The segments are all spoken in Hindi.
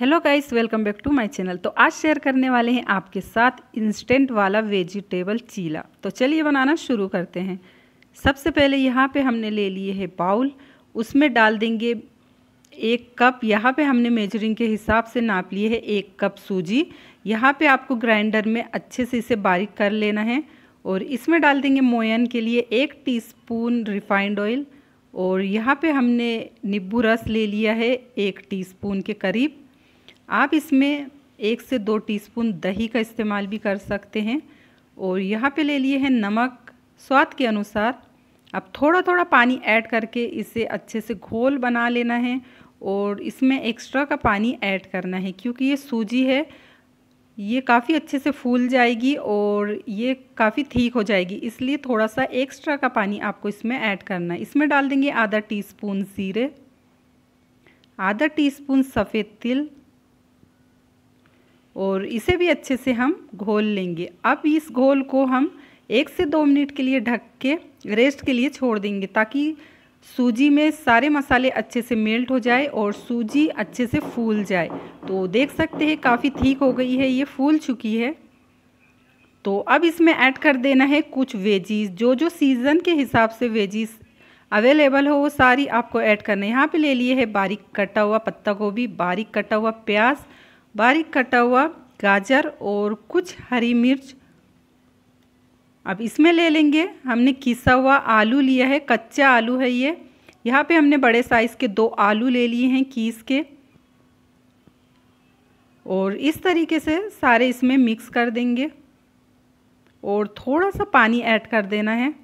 hello guys welcome back to my channel तो आज शेयर करने वाले हैं आपके साथ इंस्टेंट वाला वेजिटेबल चीला तो चलिए बनाना शुरू करते हैं सबसे पहले यहाँ पे हमने ले लिए है बाउल उसमें डाल देंगे एक कप यहाँ पे हमने मेजरिंग के हिसाब से नाप लिए है एक कप सूजी यहाँ पे आपको ग्राइंडर में अच्छे से इसे बारीक कर लेना है और इसमें डाल देंगे मोयन के लिए एक टी रिफाइंड ऑयल और यहाँ पर हमने नींबू रस ले लिया है एक टी के करीब आप इसमें एक से दो टीस्पून दही का इस्तेमाल भी कर सकते हैं और यहाँ पे ले लिए हैं नमक स्वाद के अनुसार अब थोड़ा थोड़ा पानी ऐड करके इसे अच्छे से घोल बना लेना है और इसमें एक्स्ट्रा का पानी ऐड करना है क्योंकि ये सूजी है ये काफ़ी अच्छे से फूल जाएगी और ये काफ़ी ठीक हो जाएगी इसलिए थोड़ा सा एक्स्ट्रा का पानी आपको इसमें ऐड करना है इसमें डाल देंगे आधा टीस्पून ज़ीरे आधा टीस्पून सफ़ेद तिल और इसे भी अच्छे से हम घोल लेंगे अब इस घोल को हम एक से दो मिनट के लिए ढक के रेस्ट के लिए छोड़ देंगे ताकि सूजी में सारे मसाले अच्छे से मेल्ट हो जाए और सूजी अच्छे से फूल जाए तो देख सकते हैं काफ़ी ठीक हो गई है ये फूल चुकी है तो अब इसमें ऐड कर देना है कुछ वेजीज जो जो सीज़न के हिसाब से वेजीज अवेलेबल हो वो सारी आपको ऐड करना है यहाँ पे ले लिए है बारीक कटा हुआ पत्ता गोभी बारीक कटा हुआ प्याज बारीक कटा हुआ गाजर और कुछ हरी मिर्च अब इसमें ले लेंगे हमने किसा हुआ आलू लिया है कच्चा आलू है ये यहाँ पे हमने बड़े साइज़ के दो आलू ले लिए हैं कीस के और इस तरीके से सारे इसमें मिक्स कर देंगे और थोड़ा सा पानी ऐड कर देना है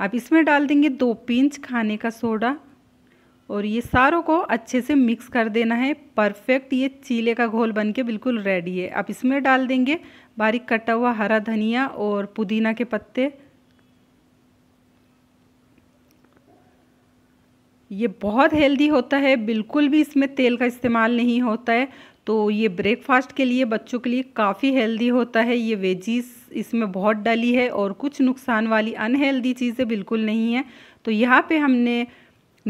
अब इसमें डाल देंगे दो पिंच खाने का सोडा और ये सारों को अच्छे से मिक्स कर देना है परफेक्ट ये चीले का घोल बन के बिल्कुल रेडी है अब इसमें डाल देंगे बारीक कटा हुआ हरा धनिया और पुदीना के पत्ते ये बहुत हेल्दी होता है बिल्कुल भी इसमें तेल का इस्तेमाल नहीं होता है तो ये ब्रेकफास्ट के लिए बच्चों के लिए काफ़ी हेल्दी होता है ये वेजीज इसमें बहुत डली है और कुछ नुकसान वाली अनहेल्दी चीज़ें बिल्कुल नहीं है तो यहाँ पे हमने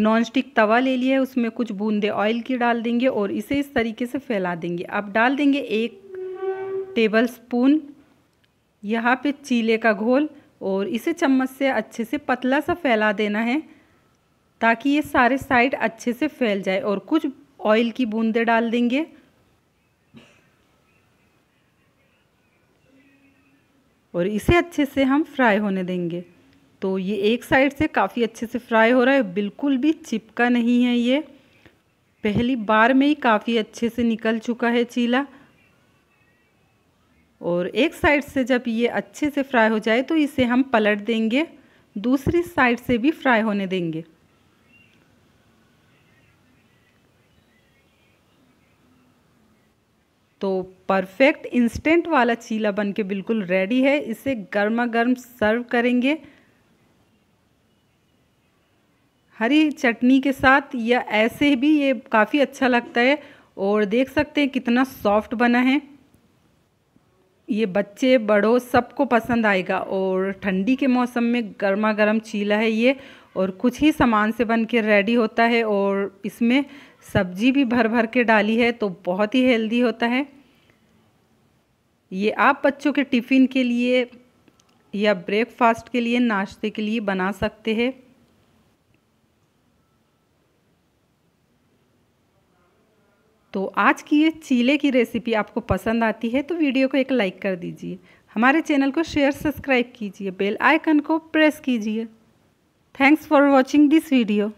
नॉन स्टिक तवा ले लिया है उसमें कुछ बूंदे ऑयल की डाल देंगे और इसे इस तरीके से फैला देंगे अब डाल देंगे एक टेबल स्पून यहाँ पे चीले का घोल और इसे चम्मच से अच्छे से पतला सा फैला देना है ताकि ये सारे साइड अच्छे से फैल जाए और कुछ ऑयल की बूंदे डाल देंगे और इसे अच्छे से हम फ्राई होने देंगे तो ये एक साइड से काफ़ी अच्छे से फ्राई हो रहा है बिल्कुल भी चिपका नहीं है ये पहली बार में ही काफ़ी अच्छे से निकल चुका है चीला और एक साइड से जब ये अच्छे से फ्राई हो जाए तो इसे हम पलट देंगे दूसरी साइड से भी फ्राई होने देंगे तो परफेक्ट इंस्टेंट वाला चीला बनके बिल्कुल रेडी है इसे गर्मा गर्म सर्व करेंगे हरी चटनी के साथ या ऐसे भी ये काफ़ी अच्छा लगता है और देख सकते हैं कितना सॉफ्ट बना है ये बच्चे बड़ों सबको पसंद आएगा और ठंडी के मौसम में गर्मा गर्म चीला है ये और कुछ ही सामान से बन के रेडी होता है और इसमें सब्जी भी भर भर के डाली है तो बहुत ही हेल्दी होता है ये आप बच्चों के टिफ़िन के लिए या ब्रेकफास्ट के लिए नाश्ते के लिए बना सकते हैं तो आज की ये चीले की रेसिपी आपको पसंद आती है तो वीडियो को एक लाइक कर दीजिए हमारे चैनल को शेयर सब्सक्राइब कीजिए बेल आइकन को प्रेस कीजिए thanks for watching this video